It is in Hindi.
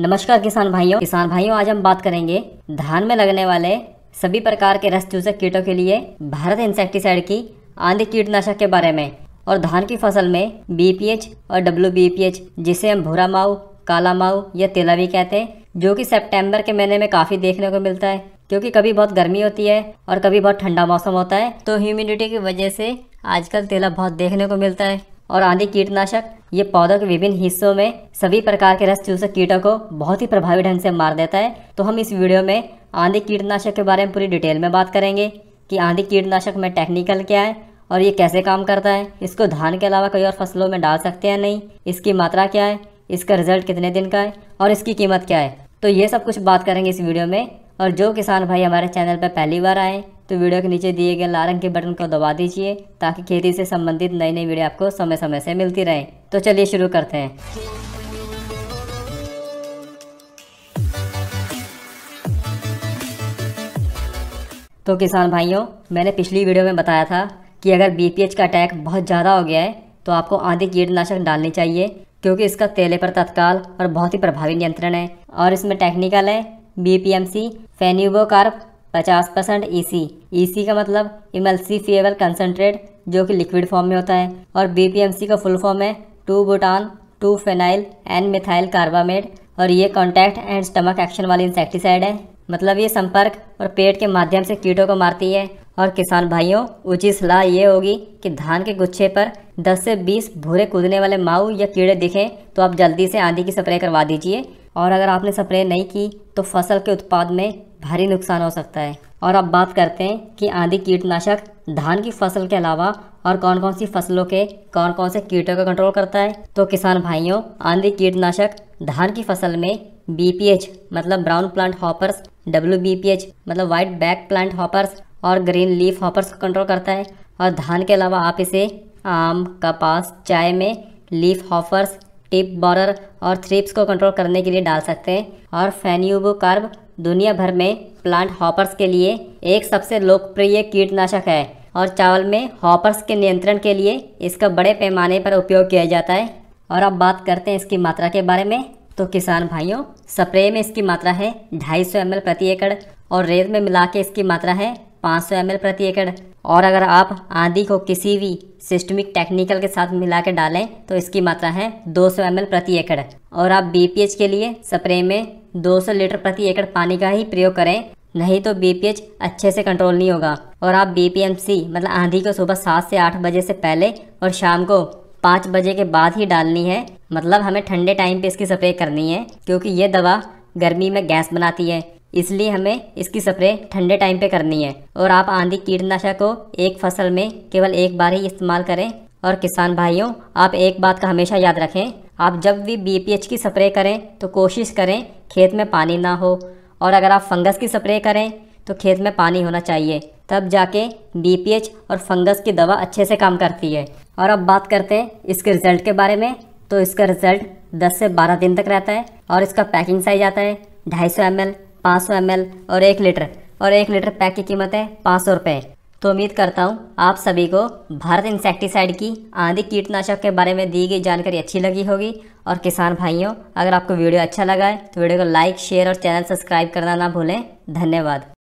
नमस्कार किसान भाइयों किसान भाइयों आज हम बात करेंगे धान में लगने वाले सभी प्रकार के रस चूसक कीटों के लिए भारत इंसेक्टिसाइड की आंधी कीटनाशक के बारे में और धान की फसल में बीपीएच और डब्ल्यू जिसे हम भूरा माऊ काला माऊ या तेला भी कहते हैं जो कि सितंबर के महीने में काफ़ी देखने को मिलता है क्योंकि कभी बहुत गर्मी होती है और कभी बहुत ठंडा मौसम होता है तो ह्यूमिडिटी की वजह से आजकल तेला बहुत देखने को मिलता है और आदि कीटनाशक ये पौधों के विभिन्न हिस्सों में सभी प्रकार के रस चूसक कीटों को बहुत ही प्रभावी ढंग से मार देता है तो हम इस वीडियो में आंधी कीटनाशक के बारे में पूरी डिटेल में बात करेंगे कि आंधी कीटनाशक में टेक्निकल क्या है और ये कैसे काम करता है इसको धान के अलावा कई और फसलों में डाल सकते हैं नहीं इसकी मात्रा क्या है इसका रिजल्ट कितने दिन का है और इसकी कीमत क्या है तो ये सब कुछ बात करेंगे इस वीडियो में और जो किसान भाई हमारे चैनल पर पहली बार आए तो वीडियो के नीचे दिए गए लाल रंग के बटन को दबा दीजिए ताकि खेती से संबंधित नई नई वीडियो आपको समय समय से मिलती रहे तो चलिए शुरू करते हैं तो किसान भाइयों मैंने पिछली वीडियो में बताया था कि अगर बीपीएच का अटैक बहुत ज़्यादा हो गया है तो आपको आंधी कीटनाशक डालनी चाहिए क्योंकि इसका तेले पर तत्काल और बहुत ही प्रभावी नियंत्रण है और इसमें टेक्निकल है बीपीएमसी पी एम फेन्यूबोकार्प पचास percent E e C e का मतलब इमल्सीफिएबल कंसनट्रेट जो कि लिक्विड फॉर्म में होता है और बी पी एम सी का फुल फॉर्म है two butan two phenyl and methyl carbamate और ये कॉन्टैक्ट एंड स्टमक एक्शन वाली इंसेक्टिसाइड है मतलब ये संपर्क और पेट के माध्यम से कीटों को मारती है और किसान भाइयों उचित सलाह ये होगी कि धान के गुच्छे पर 10 से 20 भूरे कूदने वाले माऊ या कीड़े दिखें तो आप जल्दी से आंधी की स्प्रे करवा दीजिए और अगर आपने स्प्रे नहीं की तो फसल के उत्पाद में भारी नुकसान हो सकता है और अब बात करते हैं कि आंधी कीटनाशक धान की फसल के अलावा और कौन कौन सी फसलों के कौन कौन से कीटों का कंट्रोल करता है तो किसान भाइयों आंधी कीटनाशक धान की फसल में बीपीएच मतलब ब्राउन प्लांट हॉपर्स डब्ल्यू मतलब व्हाइट बैक प्लांट हॉपर्स और ग्रीन लीफ हॉपर्स को कंट्रोल करता है और धान के अलावा आप इसे आम कपास चाय में लीफ हॉपर्स टिप बॉर्डर और थ्रिप्स को कंट्रोल करने के लिए डाल सकते हैं और फैन्यूबो कार्ब दुनिया भर में प्लांट हॉपर्स के लिए एक सबसे लोकप्रिय कीटनाशक है और चावल में हॉपर्स के नियंत्रण के लिए इसका बड़े पैमाने पर उपयोग किया जाता है और अब बात करते हैं इसकी मात्रा के बारे में तो किसान भाइयों स्प्रे में इसकी मात्रा है ढाई सौ प्रति एकड़ और रेत में मिला के इसकी मात्रा है 500 ml प्रति एकड़ और अगर आप आंधी को किसी भी सिस्टमिक टेक्निकल के साथ मिला के डालें तो इसकी मात्रा है 200 ml प्रति एकड़ और आप बी के लिए स्प्रे में 200 लीटर प्रति एकड़ पानी का ही प्रयोग करें नहीं तो बी अच्छे से कंट्रोल नहीं होगा और आप बी मतलब आंधी को सुबह सात से आठ बजे से पहले और शाम को पाँच बजे के बाद ही डालनी है मतलब हमें ठंडे टाइम पे इसकी स्प्रे करनी है क्योंकि ये दवा गर्मी में गैस बनाती है इसलिए हमें इसकी स्प्रे ठंडे टाइम पे करनी है और आप आंधी कीटनाशक को एक फसल में केवल एक बार ही इस्तेमाल करें और किसान भाइयों आप एक बात का हमेशा याद रखें आप जब भी बी की स्प्रे करें तो कोशिश करें खेत में पानी ना हो और अगर आप फंगस की स्प्रे करें तो खेत में पानी होना चाहिए तब जाके बी और फंगस की दवा अच्छे से काम करती है और अब बात करते हैं इसके रिज़ल्ट के बारे में तो इसका रिज़ल्ट 10 से 12 दिन तक रहता है और इसका पैकिंग साइज आता है 250 सौ पाँच सौ एम और एक लीटर और एक लीटर पैक की कीमत है पाँच सौ रुपये तो उम्मीद करता हूँ आप सभी को भारत इंसेक्टिसाइड की आंधी कीटनाशक के बारे में दी गई जानकारी अच्छी लगी होगी और किसान भाइयों अगर आपको वीडियो अच्छा लगा है तो वीडियो को लाइक शेयर और चैनल सब्सक्राइब करना ना भूलें धन्यवाद